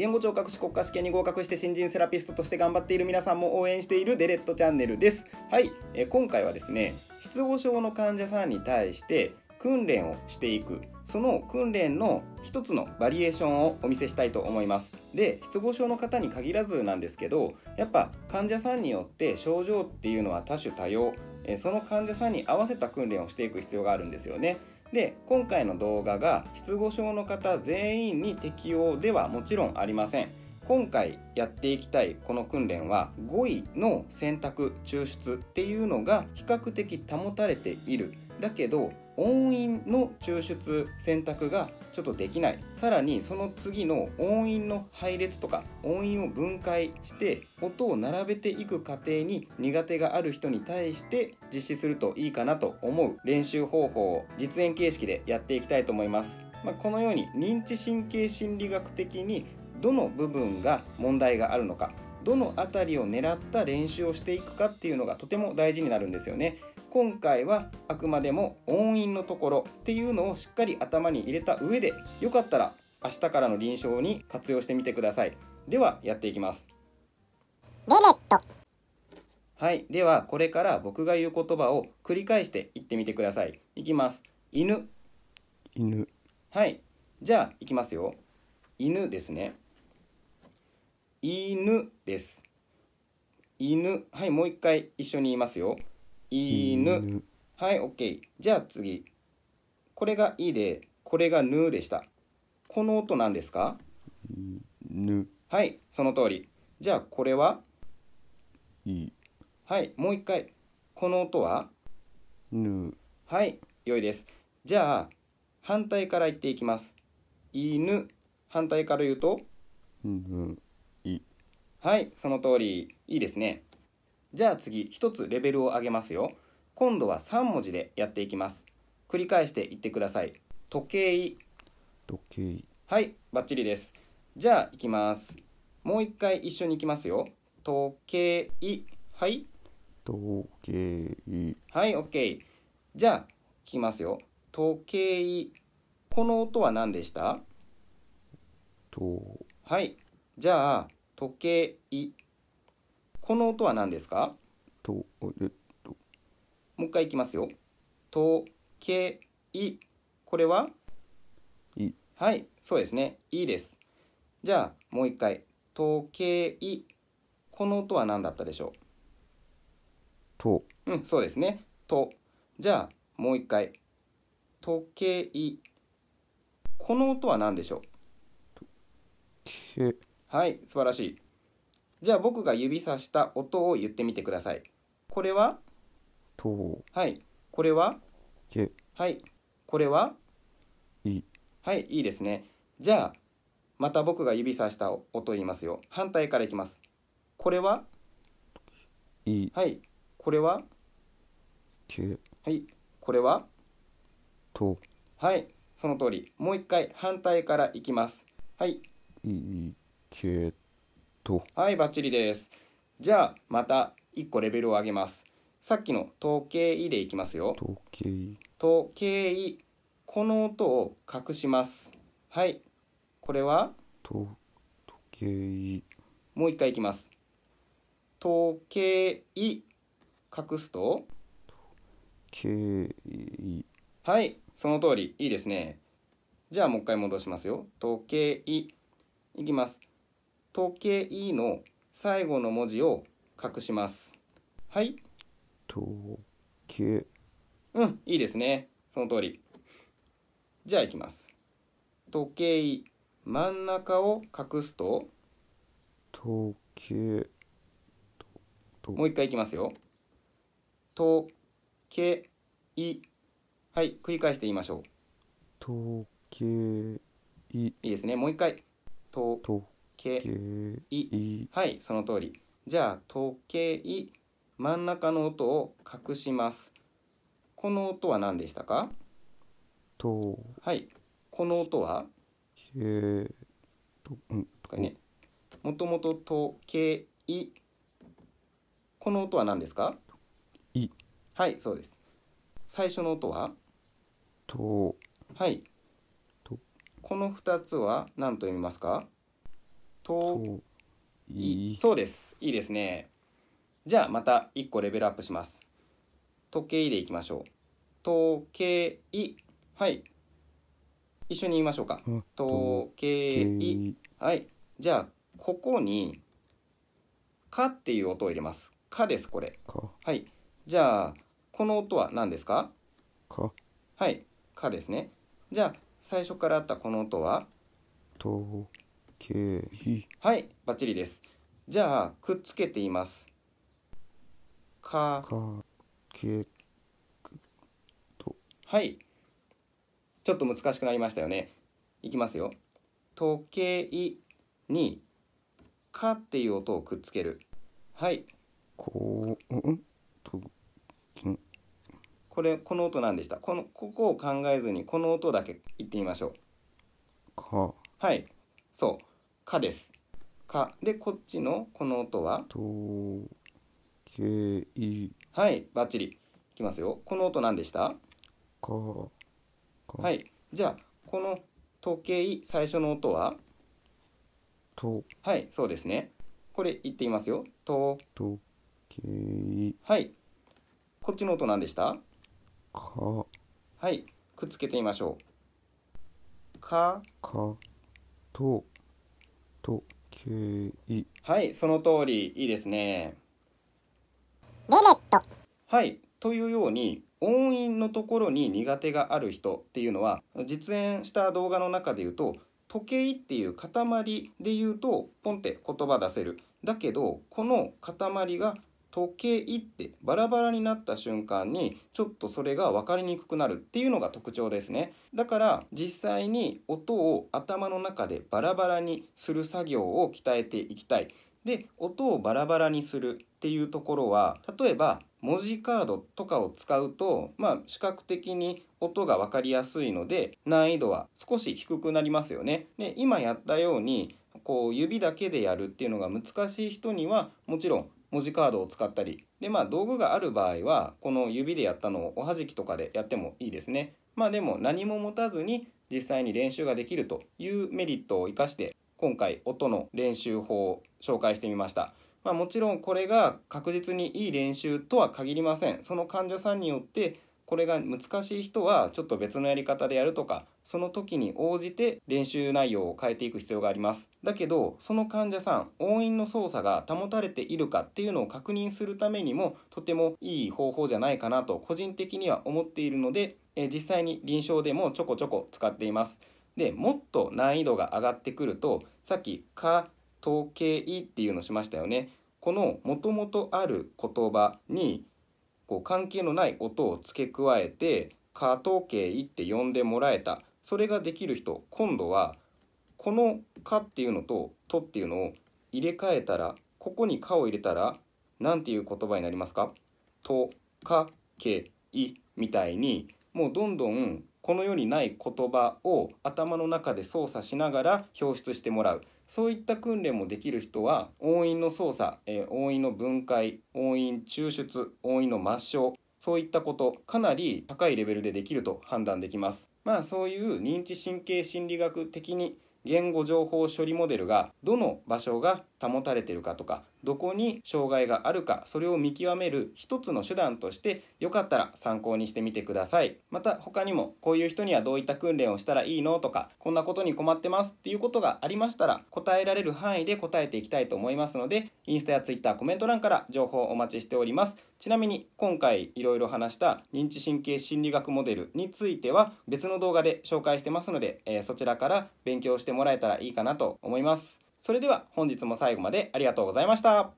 言語聴覚士国家試験に合格して新人セラピストとして頑張っている皆さんも応援しているデレットチャンネルです。はい、え今回はですね、失語症の患者さんに対して訓練をしていくその訓練の一つのバリエーションをお見せしたいと思いますで失語症の方に限らずなんですけどやっぱ患者さんによって症状っていうのは多種多様えその患者さんに合わせた訓練をしていく必要があるんですよねで今回の動画が失語症の方全員に適用ではもちろんありません今回やっていきたいこの訓練は5位の選択抽出っていうのが比較的保たれているだけど音韻の抽出選択がちょっとできないさらにその次の音韻の配列とか音韻を分解して音を並べていく過程に苦手がある人に対して実施するといいかなと思う練習方法を実演形式でやっていきたいと思います。まあ、このように認知神経心理学的にどの部分が問題があるのかどの辺りを狙った練習をしていくかっていうのがとても大事になるんですよね。今回はあくまでも音韻のところっていうのをしっかり頭に入れた上でよかったら明日からの臨床に活用してみてくださいではやっていきますデレットはいではこれから僕が言う言葉を繰り返して言ってみてくださいいきます犬犬はいじゃあいきますよ犬ですね犬です犬はいもう一回一緒に言いますよ犬。はい、OK。じゃあ次。これがいで、これがぬでした。この音何ですかぬ。はい、その通り。じゃあこれはい。はい、もう一回。この音はぬ。はい、良いです。じゃあ、反対から言っていきます。犬。反対から言うとぬ。い。はい、その通り。いいですね。じゃあ次一つレベルを上げますよ今度は三文字でやっていきます繰り返して言ってください時計時計はいバッチリですじゃあ行きますもう一回一緒に行きますよ時計はい時計はいオッケー。じゃあ聞きますよ時計この音は何でしたとはいじゃあ時計この音は何ですかと、えっと、もう一回いきますよ。と、け、い。これはいはい、そうですね。いいです。じゃあ、もう一回。と、け、い。この音は何だったでしょうと。うん、そうですね。と。じゃあ、もう一回。時計。この音は何でしょうはい、素晴らしい。じゃあ僕が指さした音を言ってみてくださいこれはとはいこれはけはいこれはいいはいいいですねじゃあまた僕が指さした音を言いますよ反対からいきますこれはいはいこれはけはいこれはとはいその通りもう一回反対からいきますはいいいけとはいバッチリですじゃあまた1個レベルを上げますさっきの時計位でいきますよ時計時計この音を隠しますはいこれは時計もう一回いきます時計隠すと時計はいその通りいいですねじゃあもう一回戻しますよ時計いきます時計の最後の文字を隠しますはい時計うんいいですねその通りじゃあ行きます時計真ん中を隠すと時計もう一回行きますよ時計はい繰り返してみましょう時計いいですねもう一回時けいはいその通りじゃあ時計真ん中の音を隠しますこの音は何でしたかとはいこの音はけとうんとかねもともと時計この音は何ですかいはいそうです最初の音はとはいこの2つは何と読みますかといいそうですいいですねじゃあまた1個レベルアップします時計でいきましょう時計はい一緒に言いましょうか時計はいじゃあここに「か」っていう音を入れます「か」ですこれはいじゃあこの音は何ですかかはい「か」ですねじゃあ最初からあったこの音は「と」はいバッチリですじゃあくっつけていますかけとはいちょっと難しくなりましたよねいきますよ時計に「か」っていう音をくっつけるはいこうんとこれこの音なんでしたこのここを考えずにこの音だけ言ってみましょうかはいそうかです。かでこっちのこの音はとけいはいバッチリいきますよこの音何でしたかはいじゃあこの時計最初の音はとはいそうですねこれ言ってみますよとはいこっちの音何でしたかはいくっつけてみましょうかかととはいその通りいいですねベネットはいというように音韻のところに苦手がある人っていうのは実演した動画の中で言うと時計っていう塊で言うとポンって言葉出せるだけどこの塊が時計ってバラバラになった瞬間にちょっとそれが分かりにくくなるっていうのが特徴ですねだから実際に音を頭の中でバラバラにする作業を鍛えていきたいで音をバラバラにするっていうところは例えば文字カードとかを使うと、まあ、視覚的に音が分かりやすいので難易度は少し低くなりますよね。で今やったようにこう指だけでやるっていうのが難しい人にはもちろん文字カードを使ったりでまあ道具がある場合はこの指でやったのをおはじきとかでやってもいいですねまあでも何も持たずに実際に練習ができるというメリットを生かして今回音の練習法を紹介してみました、まあ、もちろんこれが確実にいい練習とは限りませんその患者さんによってこれが難しい人はちょっと別のやり方でやるとかその時に応じて練習内容を変えていく必要がありますだけどその患者さん音韻の操作が保たれているかっていうのを確認するためにもとてもいい方法じゃないかなと個人的には思っているので、え実際に臨床でもちょこちょこ使っていますでもっと難易度が上がってくるとさっき「か」「時計」っていうのしましたよねこの元々ある言葉にこう関係のない音を付け加えて過時計って呼んでもらえたそれができる人今度はこの「か」っていうのと「と」っていうのを入れ替えたらここに「か」を入れたら何ていう言葉になりますかとかけいみたいにもうどんどんこの世にない言葉を頭の中で操作しながら表出してもらうそういった訓練もできる人は音韻の操作、えー、音韻の分解音韻抽出音韻の抹消そういったことかなり高いレベルでできると判断できます。まあそういう認知神経心理学的に言語情報処理モデルがどの場所が保たれているかとかどこに障害があるかそれを見極める一つの手段としてよかったら参考にしてみてくださいまた他にもこういう人にはどういった訓練をしたらいいのとかこんなことに困ってますっていうことがありましたら答えられる範囲で答えていきたいと思いますのでインスタやツイッターコメント欄から情報をお待ちしておりますちなみに今回いろいろ話した認知神経心理学モデルについては別の動画で紹介してますので、えー、そちらから勉強してもらえたらいいかなと思いますそれでは本日も最後までありがとうございました。